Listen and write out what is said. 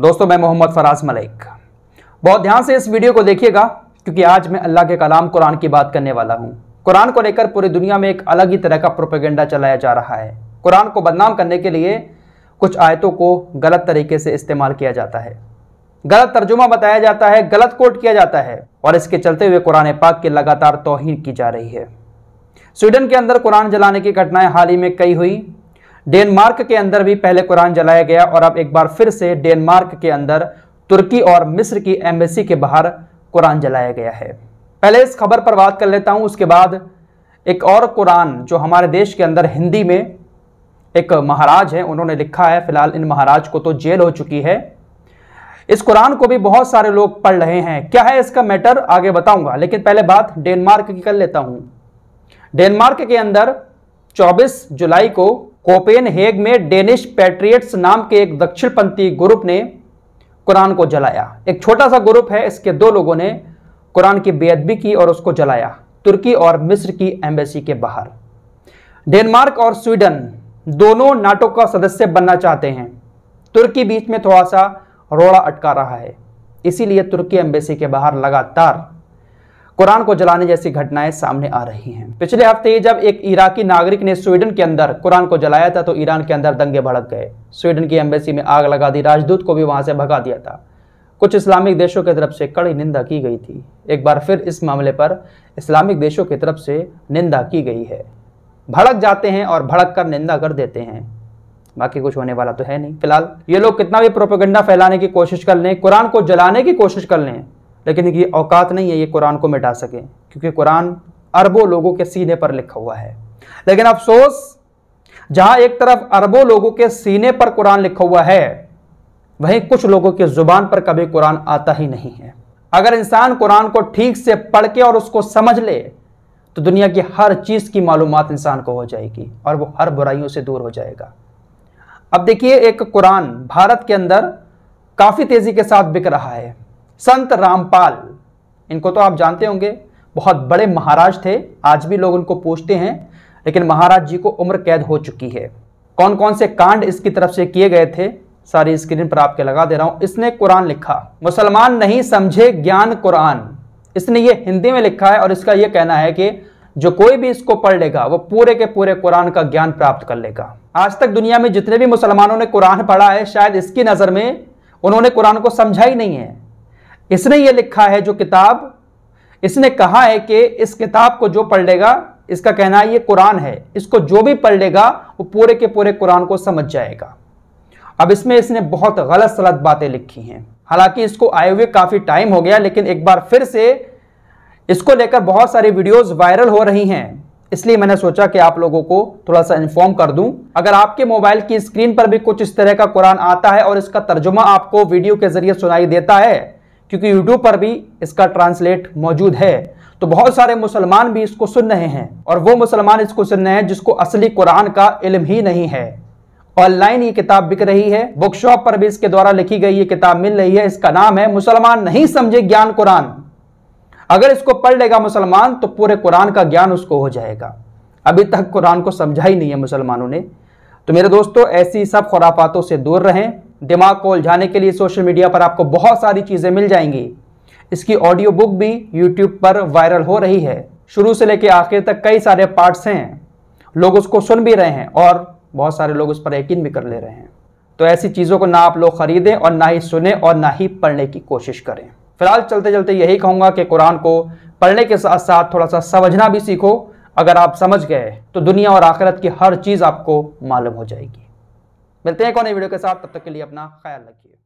दोस्तों मैं मोहम्मद फराज मलिक बहुत ध्यान से इस वीडियो को देखिएगा क्योंकि आज मैं अल्लाह के कलाम कुरान की बात करने वाला हूँ कुरान को लेकर पूरी दुनिया में एक अलग ही तरह का प्रोपेगेंडा चलाया जा रहा है कुरान को बदनाम करने के लिए कुछ आयतों को गलत तरीके से इस्तेमाल किया जाता है गलत तर्जुमा बताया जाता है गलत कोट किया जाता है और इसके चलते हुए कुरान पाक की लगातार तोहन की जा रही है स्वीडन के अंदर कुरान जलाने की घटनाएं हाल ही में कई हुई डेनमार्क के अंदर भी पहले कुरान जलाया गया और अब एक बार फिर से डेनमार्क के अंदर तुर्की और मिस्र की एम्बेसी के बाहर कुरान जलाया गया है पहले इस खबर पर बात कर लेता हूँ उसके बाद एक और कुरान जो हमारे देश के अंदर हिंदी में एक महाराज है उन्होंने लिखा है फिलहाल इन महाराज को तो जेल हो चुकी है इस कुरान को भी बहुत सारे लोग पढ़ रहे हैं क्या है इसका मैटर आगे बताऊंगा लेकिन पहले बात डेनमार्क की कर लेता हूं डेनमार्क के अंदर 24 जुलाई को कोपेनहेग में डेनिश पैट्रियट्स नाम के एक दक्षिणपंथी ग्रुप ने कुरान को जलाया एक छोटा सा ग्रुप है इसके दो लोगों ने कुरान की बेअदबी की और उसको जलाया तुर्की और मिस्र की एम्बेसी के बाहर डेनमार्क और स्वीडन दोनों नाटो का सदस्य बनना चाहते हैं तुर्की बीच में थोड़ा सा रोड़ा अटका रहा है इसीलिए तुर्की एम्बेसी के बाहर लगातार कुरान को जलाने जैसी घटनाएं सामने आ रही हैं पिछले हफ्ते जब एक इराकी नागरिक ने स्वीडन के अंदर कुरान को जलाया था तो ईरान के अंदर दंगे भड़क गए स्वीडन की एम्बेसी में आग लगा दी राजदूत को भी वहां से भगा दिया था कुछ इस्लामिक देशों की तरफ से कड़ी निंदा की गई थी एक बार फिर इस मामले पर इस्लामिक देशों की तरफ से निंदा की गई है भड़क जाते हैं और भड़क कर निंदा कर देते हैं बाकी कुछ होने वाला तो है नहीं फिलहाल ये लोग कितना भी प्रोपोगंडा फैलाने की कोशिश कर लें कुरान को जलाने की कोशिश कर लें लेकिन ये औकात नहीं है ये कुरान को मिटा सकें क्योंकि कुरान अरबों लोगों के सीने पर लिखा हुआ है लेकिन अफसोस जहां एक तरफ अरबों लोगों के सीने पर कुरान लिखा हुआ है वहीं कुछ लोगों की जुबान पर कभी कुरान आता ही नहीं है अगर इंसान कुरान को ठीक से पढ़ के और उसको समझ ले तो दुनिया की हर चीज़ की मालूम इंसान को हो जाएगी और वो हर बुराइयों से दूर हो जाएगा अब देखिए एक कुरान भारत के अंदर काफ़ी तेज़ी के साथ बिक रहा है संत रामपाल इनको तो आप जानते होंगे बहुत बड़े महाराज थे आज भी लोग उनको पूछते हैं लेकिन महाराज जी को उम्र कैद हो चुकी है कौन कौन से कांड इसकी तरफ से किए गए थे सारी स्क्रीन पर आपके लगा दे रहा हूं इसने कुरान लिखा मुसलमान नहीं समझे ज्ञान कुरान इसने ये हिंदी में लिखा है और इसका यह कहना है कि जो कोई भी इसको पढ़ लेगा वो पूरे के पूरे कुरान का ज्ञान प्राप्त कर लेगा आज तक दुनिया में जितने भी मुसलमानों ने कुरान पढ़ा है शायद इसकी नज़र में उन्होंने कुरान को समझा ही नहीं है इसने ये लिखा है जो किताब इसने कहा है कि इस किताब को जो पढ़ लेगा इसका कहना है ये कुरान है इसको जो भी पढ़ लेगा वो पूरे के पूरे कुरान को समझ जाएगा अब इसमें इसने बहुत गलत सलत बातें लिखी हैं हालांकि इसको आए हुए काफ़ी टाइम हो गया लेकिन एक बार फिर से इसको लेकर बहुत सारी वीडियोस वायरल हो रही हैं इसलिए मैंने सोचा कि आप लोगों को थोड़ा सा इन्फॉर्म कर दूं अगर आपके मोबाइल की स्क्रीन पर भी कुछ इस तरह का कुरान आता है और इसका तर्जुमा आपको वीडियो के जरिए सुनाई देता है क्योंकि यूट्यूब पर भी इसका ट्रांसलेट मौजूद है तो बहुत सारे मुसलमान भी इसको सुन रहे हैं और वो मुसलमान इसको सुन रहे हैं जिसको असली कुरान का इल्म ही नहीं है ऑनलाइन ये किताब बिक रही है बुक शॉप पर भी इसके द्वारा लिखी गई ये किताब मिल रही है इसका नाम है मुसलमान नहीं समझे ज्ञान कुरान अगर इसको पढ़ लेगा मुसलमान तो पूरे कुरान का ज्ञान उसको हो जाएगा अभी तक कुरान को समझा ही नहीं है मुसलमानों ने तो मेरे दोस्तों ऐसी सब खुरापातों से दूर रहें दिमाग को उलझाने के लिए सोशल मीडिया पर आपको बहुत सारी चीज़ें मिल जाएंगी इसकी ऑडियो बुक भी यूट्यूब पर वायरल हो रही है शुरू से लेकर आखिर तक कई सारे पार्ट्स हैं लोग उसको सुन भी रहे हैं और बहुत सारे लोग उस पर यकीन भी कर ले रहे हैं तो ऐसी चीज़ों को ना आप लोग खरीदें और ना ही सुने और ना ही पढ़ने की कोशिश करें फिलहाल चलते चलते यही कहूँगा कि कुरान को पढ़ने के साथ साथ थोड़ा सा समझना भी सीखो अगर आप समझ गए तो दुनिया और आखिरत की हर चीज़ आपको मालूम हो जाएगी मिलते हैं एक और नई वीडियो के साथ तब तक के लिए अपना ख्याल रखिए